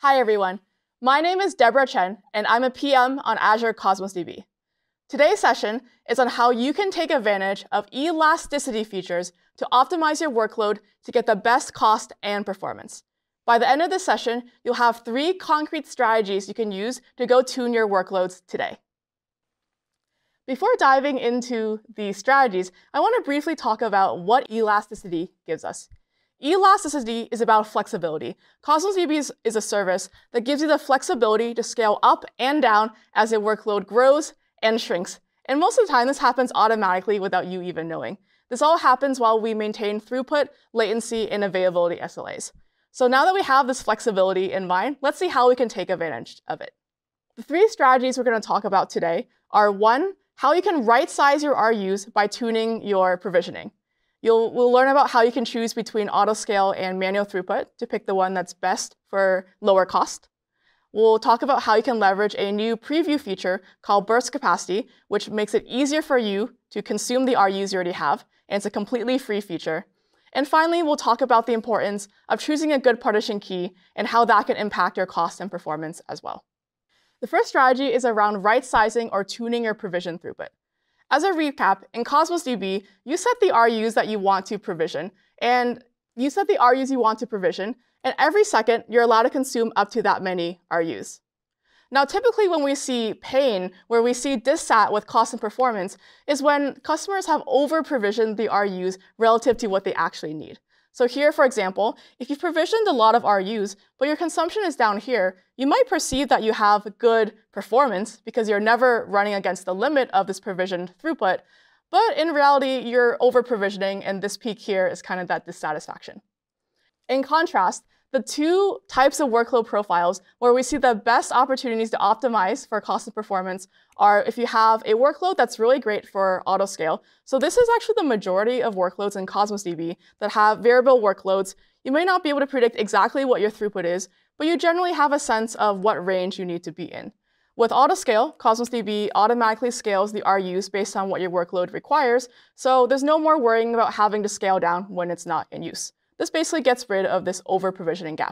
Hi, everyone. My name is Deborah Chen, and I'm a PM on Azure Cosmos DB. Today's session is on how you can take advantage of elasticity features to optimize your workload to get the best cost and performance. By the end of this session, you'll have three concrete strategies you can use to go tune your workloads today. Before diving into the strategies, I want to briefly talk about what elasticity gives us. Elasticity is about flexibility. Cosmos DB is a service that gives you the flexibility to scale up and down as your workload grows and shrinks. And most of the time, this happens automatically without you even knowing. This all happens while we maintain throughput, latency, and availability SLAs. So now that we have this flexibility in mind, let's see how we can take advantage of it. The three strategies we're going to talk about today are one, how you can right-size your RUs by tuning your provisioning. You'll, we'll learn about how you can choose between auto scale and manual throughput to pick the one that's best for lower cost. We'll talk about how you can leverage a new preview feature called burst capacity, which makes it easier for you to consume the RUs you already have, and it's a completely free feature. And finally, we'll talk about the importance of choosing a good partition key and how that can impact your cost and performance as well. The first strategy is around right-sizing or tuning your provision throughput. As a recap, in Cosmos DB, you set the RUs that you want to provision, and you set the RUs you want to provision, and every second, you're allowed to consume up to that many RUs. Now, typically when we see pain, where we see dissat with cost and performance, is when customers have over-provisioned the RUs relative to what they actually need. So here, for example, if you've provisioned a lot of RUs, but your consumption is down here, you might perceive that you have good performance because you're never running against the limit of this provisioned throughput. But in reality, you're over-provisioning, and this peak here is kind of that dissatisfaction. In contrast, the two types of workload profiles where we see the best opportunities to optimize for cost of performance are if you have a workload that's really great for auto scale. So this is actually the majority of workloads in Cosmos DB that have variable workloads. You may not be able to predict exactly what your throughput is, but you generally have a sense of what range you need to be in. With autoscale, Cosmos DB automatically scales the RUs based on what your workload requires, so there's no more worrying about having to scale down when it's not in use. This basically gets rid of this over-provisioning gap.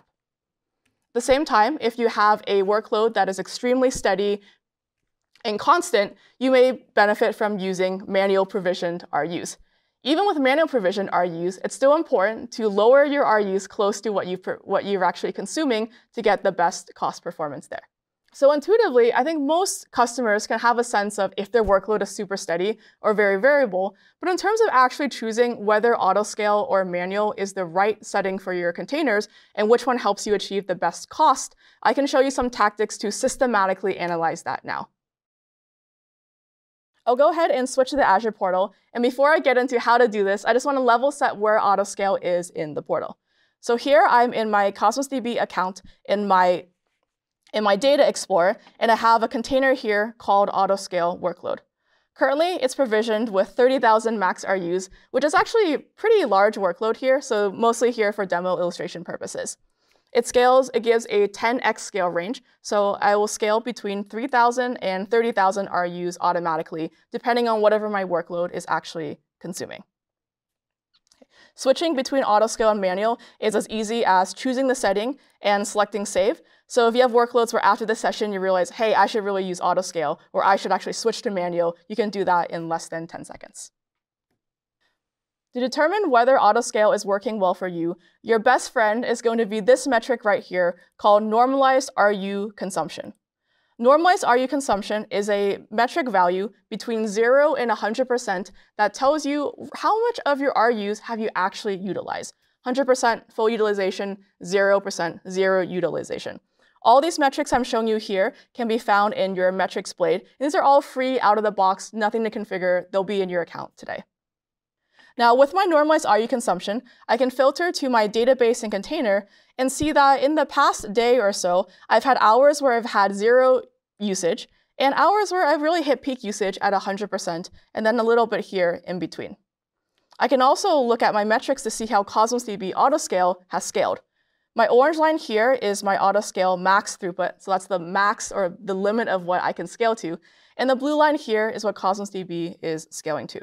At the same time, if you have a workload that is extremely steady and constant, you may benefit from using manual provisioned RUs. Even with manual provisioned RUs, it's still important to lower your RUs close to what, you what you're actually consuming to get the best cost performance there. So intuitively, I think most customers can have a sense of if their workload is super steady or very variable, but in terms of actually choosing whether autoscale or manual is the right setting for your containers and which one helps you achieve the best cost, I can show you some tactics to systematically analyze that now. I'll go ahead and switch to the Azure portal, and before I get into how to do this, I just want to level set where autoscale is in the portal. So here I'm in my Cosmos DB account in my in my data explorer, and I have a container here called autoscale workload. Currently, it's provisioned with 30,000 max RUs, which is actually a pretty large workload here, so mostly here for demo illustration purposes. It scales, it gives a 10x scale range, so I will scale between 3,000 and 30,000 RUs automatically, depending on whatever my workload is actually consuming. Switching between autoscale and manual is as easy as choosing the setting and selecting save, so if you have workloads where after this session you realize, hey, I should really use autoscale, or I should actually switch to manual, you can do that in less than 10 seconds. To determine whether autoscale is working well for you, your best friend is going to be this metric right here called normalized RU consumption. Normalized RU consumption is a metric value between 0 and 100% that tells you how much of your RUs have you actually utilized. 100% full utilization, 0% zero utilization. All these metrics I'm showing you here can be found in your metrics blade. And these are all free, out of the box, nothing to configure. They'll be in your account today. Now with my normalized RU consumption, I can filter to my database and container and see that in the past day or so, I've had hours where I've had zero usage and hours where I've really hit peak usage at 100% and then a little bit here in between. I can also look at my metrics to see how Cosmos DB autoscale has scaled. My orange line here is my auto scale max throughput. So that's the max or the limit of what I can scale to. And the blue line here is what Cosmos DB is scaling to.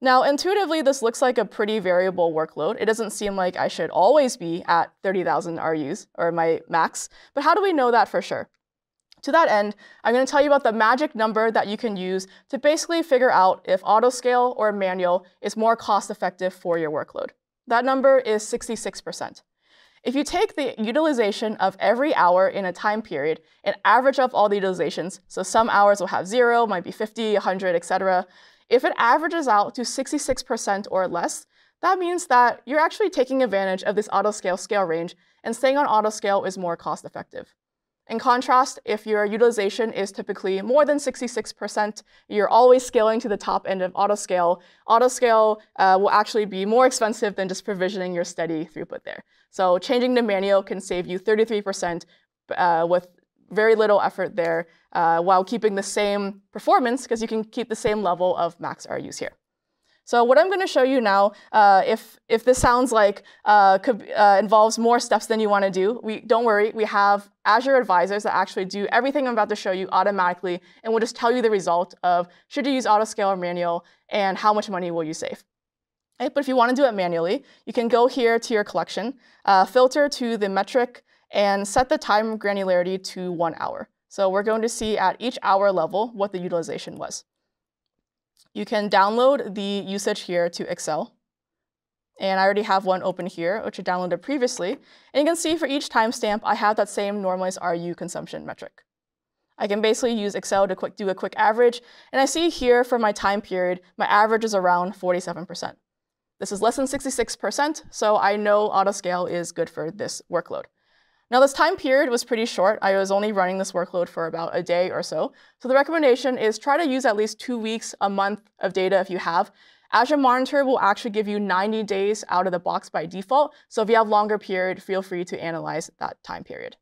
Now, intuitively, this looks like a pretty variable workload. It doesn't seem like I should always be at 30,000 RUs, or my max, but how do we know that for sure? To that end, I'm going to tell you about the magic number that you can use to basically figure out if autoscale or manual is more cost-effective for your workload. That number is 66%. If you take the utilization of every hour in a time period and average up all the utilizations, so some hours will have zero, might be 50, 100, etc. If it averages out to 66% or less, that means that you're actually taking advantage of this autoscale scale range and staying on autoscale is more cost effective. In contrast, if your utilization is typically more than 66%, you're always scaling to the top end of autoscale. Autoscale uh, will actually be more expensive than just provisioning your steady throughput there. So changing to manual can save you 33% uh, with very little effort there uh, while keeping the same performance because you can keep the same level of max RUs here. So what I'm going to show you now, uh, if, if this sounds like uh, could, uh, involves more steps than you want to do, we, don't worry. We have Azure advisors that actually do everything I'm about to show you automatically, and will just tell you the result of should you use autoscale or manual, and how much money will you save. But if you want to do it manually, you can go here to your collection, uh, filter to the metric, and set the time granularity to one hour. So we're going to see at each hour level what the utilization was. You can download the usage here to Excel. And I already have one open here, which I downloaded previously. And you can see for each timestamp, I have that same normalized RU consumption metric. I can basically use Excel to quick, do a quick average. And I see here for my time period, my average is around 47%. This is less than 66%, so I know autoscale is good for this workload. Now this time period was pretty short. I was only running this workload for about a day or so. So the recommendation is try to use at least two weeks, a month of data if you have. Azure Monitor will actually give you 90 days out of the box by default. So if you have longer period, feel free to analyze that time period.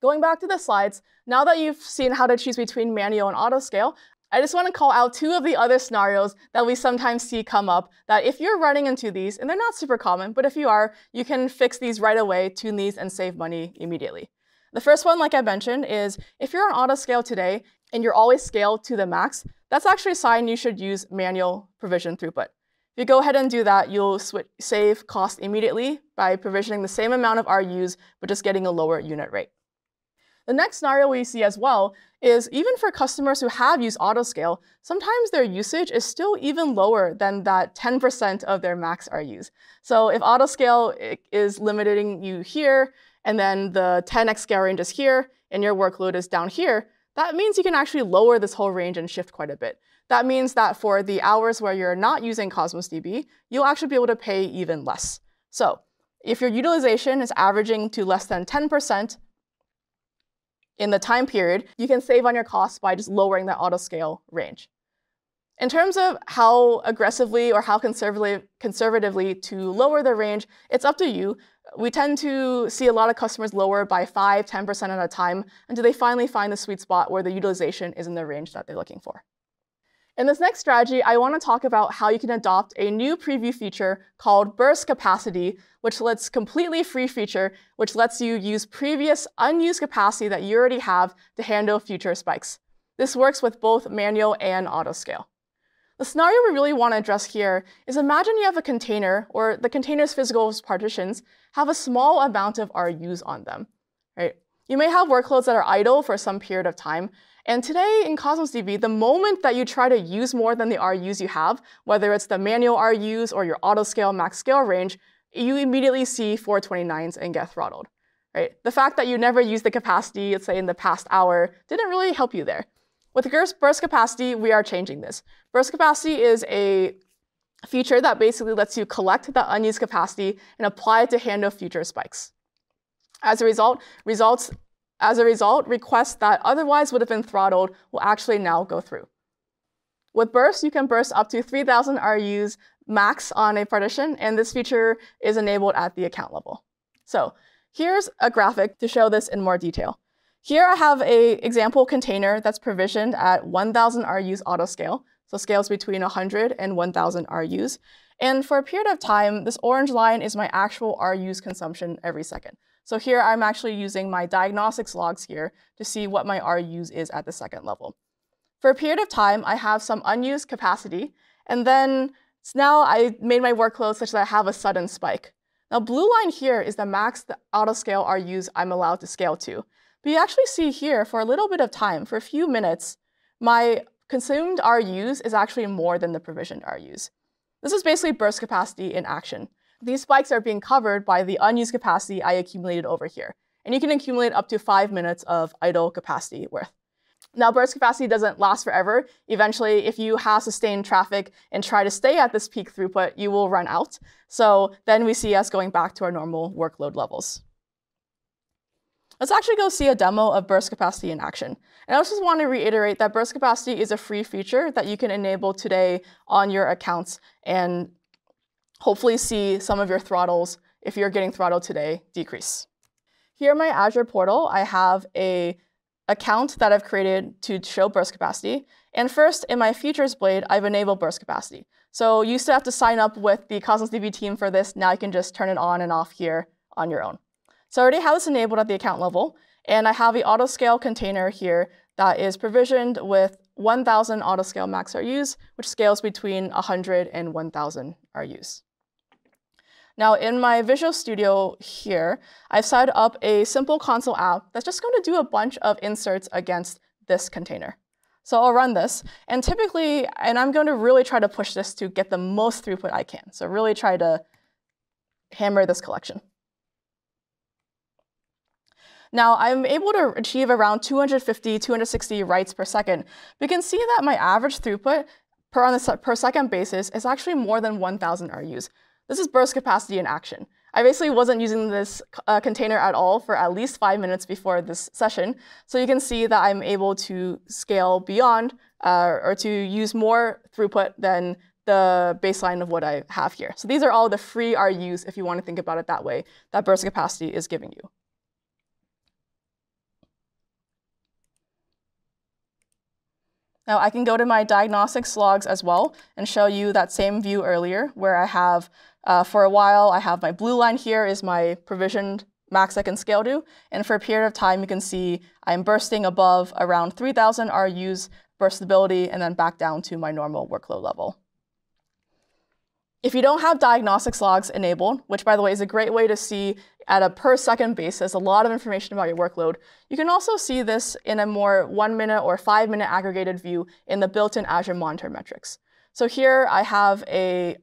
Going back to the slides, now that you've seen how to choose between manual and auto scale, I just want to call out two of the other scenarios that we sometimes see come up that if you're running into these, and they're not super common, but if you are, you can fix these right away, tune these, and save money immediately. The first one, like I mentioned, is if you're on auto scale today and you're always scaled to the max, that's actually a sign you should use manual provision throughput. If you go ahead and do that, you'll save cost immediately by provisioning the same amount of RUs, but just getting a lower unit rate. The next scenario we see as well is even for customers who have used autoscale, sometimes their usage is still even lower than that 10% of their max used. So if autoscale is limiting you here, and then the 10x scale range is here, and your workload is down here, that means you can actually lower this whole range and shift quite a bit. That means that for the hours where you're not using Cosmos DB, you'll actually be able to pay even less. So if your utilization is averaging to less than 10%, in the time period, you can save on your costs by just lowering that auto scale range. In terms of how aggressively or how conservatively, conservatively to lower the range, it's up to you. We tend to see a lot of customers lower by 5, 10% at a time until they finally find the sweet spot where the utilization is in the range that they're looking for. In this next strategy, I want to talk about how you can adopt a new preview feature called burst capacity, which lets completely free feature, which lets you use previous unused capacity that you already have to handle future spikes. This works with both manual and autoscale. The scenario we really want to address here is imagine you have a container, or the container's physical partitions have a small amount of RUs on them. Right? You may have workloads that are idle for some period of time. And today in Cosmos DB, the moment that you try to use more than the RUs you have, whether it's the manual RUs or your auto scale max scale range, you immediately see 429s and get throttled. Right? The fact that you never used the capacity, let's say in the past hour, didn't really help you there. With burst capacity, we are changing this. Burst capacity is a feature that basically lets you collect the unused capacity and apply it to handle future spikes. As a result, results, as a result, requests that otherwise would have been throttled will actually now go through. With bursts, you can burst up to 3,000 RUs max on a partition, and this feature is enabled at the account level. So here's a graphic to show this in more detail. Here I have an example container that's provisioned at 1,000 RUs auto scale, so scales between 100 and 1,000 RUs. And for a period of time, this orange line is my actual RUs consumption every second. So here I'm actually using my diagnostics logs here to see what my RUs is at the second level. For a period of time, I have some unused capacity, and then now I made my workload such that I have a sudden spike. Now blue line here is the max the autoscale RUs I'm allowed to scale to. But you actually see here for a little bit of time, for a few minutes, my consumed RUs is actually more than the provisioned RUs. This is basically burst capacity in action these spikes are being covered by the unused capacity I accumulated over here. And you can accumulate up to five minutes of idle capacity worth. Now, burst capacity doesn't last forever. Eventually, if you have sustained traffic and try to stay at this peak throughput, you will run out. So then we see us going back to our normal workload levels. Let's actually go see a demo of burst capacity in action. And I just want to reiterate that burst capacity is a free feature that you can enable today on your accounts and hopefully see some of your throttles, if you're getting throttled today, decrease. Here in my Azure portal, I have a account that I've created to show burst capacity. And first, in my features blade, I've enabled burst capacity. So you still have to sign up with the Cosmos DB team for this. Now you can just turn it on and off here on your own. So I already have this enabled at the account level. And I have the autoscale container here that is provisioned with 1,000 autoscale max RUs, which scales between 100 and 1,000 RUs. Now in my Visual Studio here, I've set up a simple console app that's just going to do a bunch of inserts against this container. So I'll run this, and typically, and I'm going to really try to push this to get the most throughput I can. So really try to hammer this collection. Now I'm able to achieve around 250, 260 writes per second. We can see that my average throughput per, on the per second basis is actually more than 1,000 RUs. This is burst capacity in action. I basically wasn't using this uh, container at all for at least five minutes before this session. So you can see that I'm able to scale beyond uh, or to use more throughput than the baseline of what I have here. So these are all the free RUs, if you want to think about it that way, that burst capacity is giving you. Now I can go to my diagnostics logs as well and show you that same view earlier where I have uh, for a while, I have my blue line here is my provisioned max I can scale to. And for a period of time, you can see I'm bursting above around 3,000 RUs burstability and then back down to my normal workload level. If you don't have diagnostics logs enabled, which by the way is a great way to see at a per second basis a lot of information about your workload, you can also see this in a more one minute or five minute aggregated view in the built-in Azure Monitor metrics. So here I have a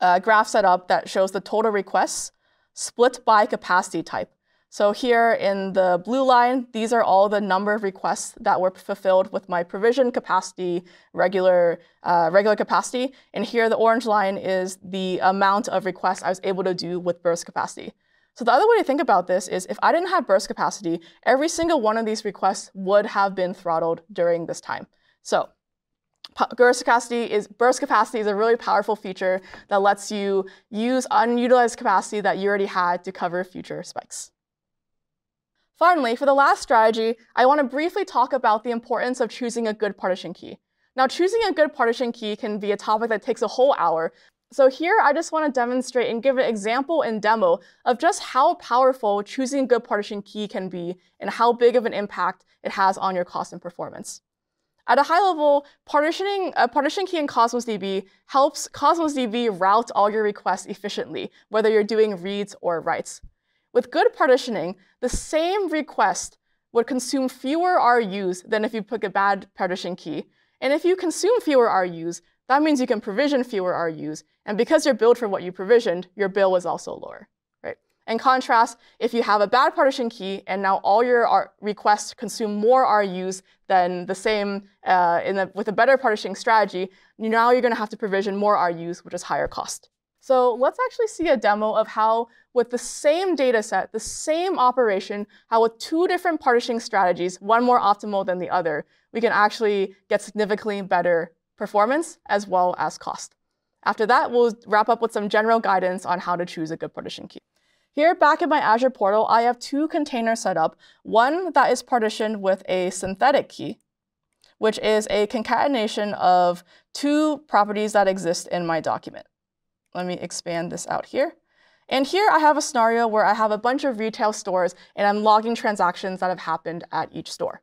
a graph set up that shows the total requests split by capacity type. So here in the blue line, these are all the number of requests that were fulfilled with my provision capacity, regular, uh, regular capacity. And here the orange line is the amount of requests I was able to do with burst capacity. So the other way to think about this is if I didn't have burst capacity, every single one of these requests would have been throttled during this time. So burst capacity is burst capacity is a really powerful feature that lets you use unutilized capacity that you already had to cover future spikes. Finally, for the last strategy, I want to briefly talk about the importance of choosing a good partition key. Now, choosing a good partition key can be a topic that takes a whole hour. So here, I just want to demonstrate and give an example and demo of just how powerful choosing a good partition key can be and how big of an impact it has on your cost and performance. At a high level, partitioning a uh, partition key in Cosmos DB helps Cosmos DB route all your requests efficiently, whether you're doing reads or writes. With good partitioning, the same request would consume fewer RUs than if you pick a bad partition key. And if you consume fewer RUs, that means you can provision fewer RUs. And because you're billed for what you provisioned, your bill is also lower. In contrast, if you have a bad partition key and now all your requests consume more RUs than the same uh, the, with a better partitioning strategy, now you're going to have to provision more RUs, which is higher cost. So let's actually see a demo of how with the same data set, the same operation, how with two different partitioning strategies, one more optimal than the other, we can actually get significantly better performance as well as cost. After that, we'll wrap up with some general guidance on how to choose a good partition key. Here back in my Azure portal, I have two containers set up, one that is partitioned with a synthetic key, which is a concatenation of two properties that exist in my document. Let me expand this out here. And here I have a scenario where I have a bunch of retail stores and I'm logging transactions that have happened at each store.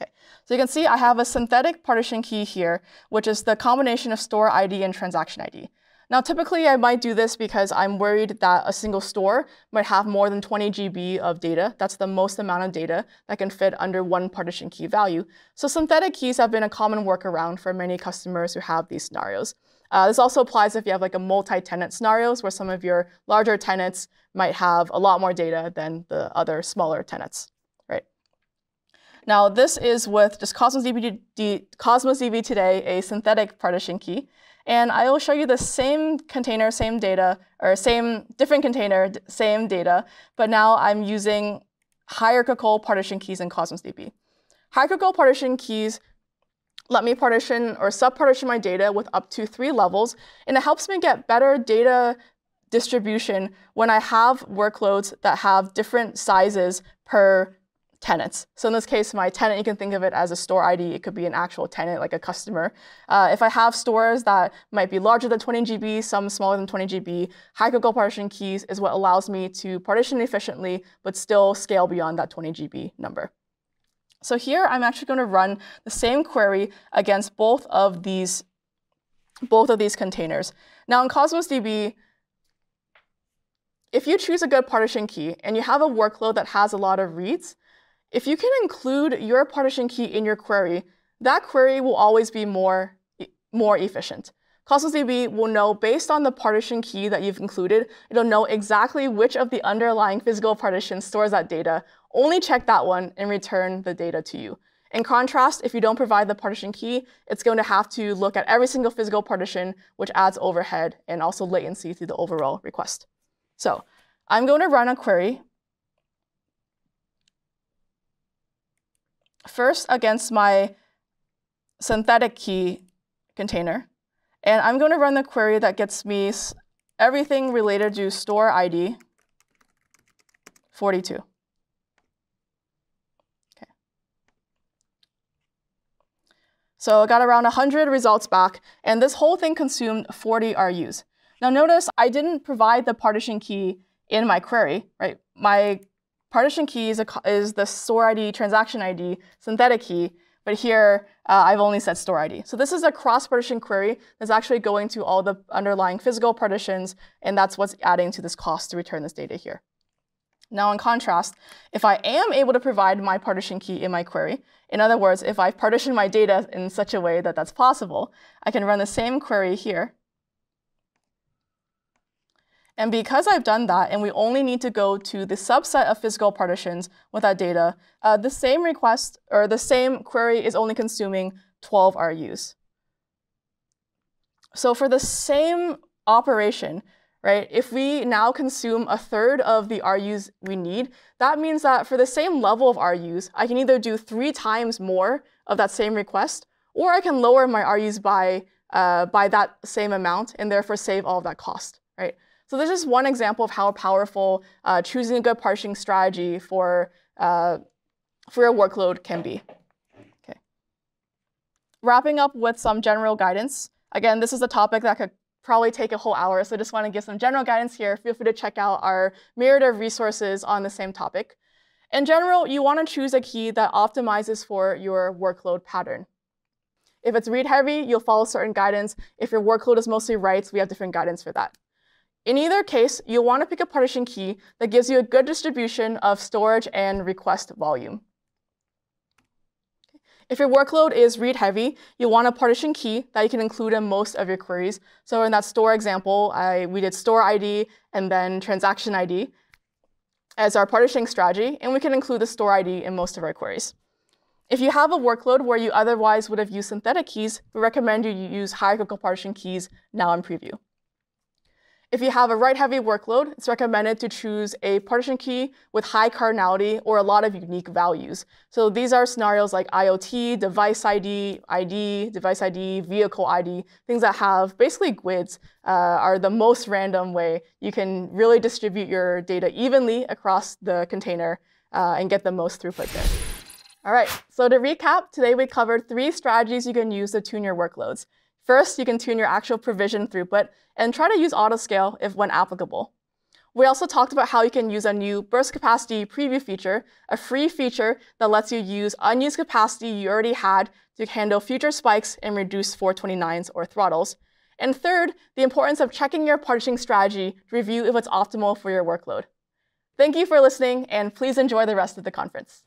Okay, so you can see I have a synthetic partition key here, which is the combination of store ID and transaction ID. Now, typically I might do this because I'm worried that a single store might have more than 20 GB of data. That's the most amount of data that can fit under one partition key value. So synthetic keys have been a common workaround for many customers who have these scenarios. Uh, this also applies if you have like a multi-tenant scenarios where some of your larger tenants might have a lot more data than the other smaller tenants. Right? Now, this is with just Cosmos DB, Cosmos DB today, a synthetic partition key. And I will show you the same container, same data, or same different container, same data, but now I'm using hierarchical partition keys in Cosmos DB. Hierarchical partition keys let me partition or subpartition my data with up to three levels, and it helps me get better data distribution when I have workloads that have different sizes per tenants. So in this case, my tenant, you can think of it as a store ID. It could be an actual tenant, like a customer. Uh, if I have stores that might be larger than 20 GB, some smaller than 20 GB, hierarchical partition keys is what allows me to partition efficiently, but still scale beyond that 20 GB number. So here, I'm actually going to run the same query against both of these, both of these containers. Now in Cosmos DB, if you choose a good partition key and you have a workload that has a lot of reads, if you can include your partition key in your query, that query will always be more, more efficient. Cosmos DB will know based on the partition key that you've included, it'll know exactly which of the underlying physical partition stores that data. Only check that one and return the data to you. In contrast, if you don't provide the partition key, it's going to have to look at every single physical partition, which adds overhead and also latency to the overall request. So I'm going to run a query first against my synthetic key container. And I'm going to run the query that gets me everything related to store ID 42. Okay. So I got around 100 results back, and this whole thing consumed 40 RUs. Now notice I didn't provide the partition key in my query, right? My Partition key is, a, is the store ID, transaction ID, synthetic key, but here uh, I've only set store ID. So this is a cross-partition query that's actually going to all the underlying physical partitions, and that's what's adding to this cost to return this data here. Now, in contrast, if I am able to provide my partition key in my query, in other words, if I've partitioned my data in such a way that that's possible, I can run the same query here and because I've done that, and we only need to go to the subset of physical partitions with that data, uh, the same request or the same query is only consuming 12 RUs. So for the same operation, right, if we now consume a third of the RUs we need, that means that for the same level of RUs, I can either do three times more of that same request, or I can lower my RUs by, uh, by that same amount and therefore save all of that cost, right? So this is one example of how powerful uh, choosing a good parsing strategy for, uh, for your workload can be. Okay. Wrapping up with some general guidance. Again, this is a topic that could probably take a whole hour, so I just want to give some general guidance here. Feel free to check out our myriad of resources on the same topic. In general, you want to choose a key that optimizes for your workload pattern. If it's read heavy, you'll follow certain guidance. If your workload is mostly writes, we have different guidance for that. In either case, you'll want to pick a partition key that gives you a good distribution of storage and request volume. If your workload is read heavy, you'll want a partition key that you can include in most of your queries. So in that store example, I, we did store ID and then transaction ID as our partitioning strategy, and we can include the store ID in most of our queries. If you have a workload where you otherwise would have used synthetic keys, we recommend you use hierarchical partition keys now in preview. If you have a write-heavy workload, it's recommended to choose a partition key with high cardinality or a lot of unique values. So these are scenarios like IoT, device ID, ID, device ID, vehicle ID, things that have basically GUIDs uh, are the most random way you can really distribute your data evenly across the container uh, and get the most throughput there. All right, so to recap, today we covered three strategies you can use to tune your workloads. First, you can tune your actual provision throughput and try to use autoscale if when applicable. We also talked about how you can use a new burst capacity preview feature, a free feature that lets you use unused capacity you already had to handle future spikes and reduce 429s or throttles. And third, the importance of checking your partitioning strategy to review if it's optimal for your workload. Thank you for listening, and please enjoy the rest of the conference.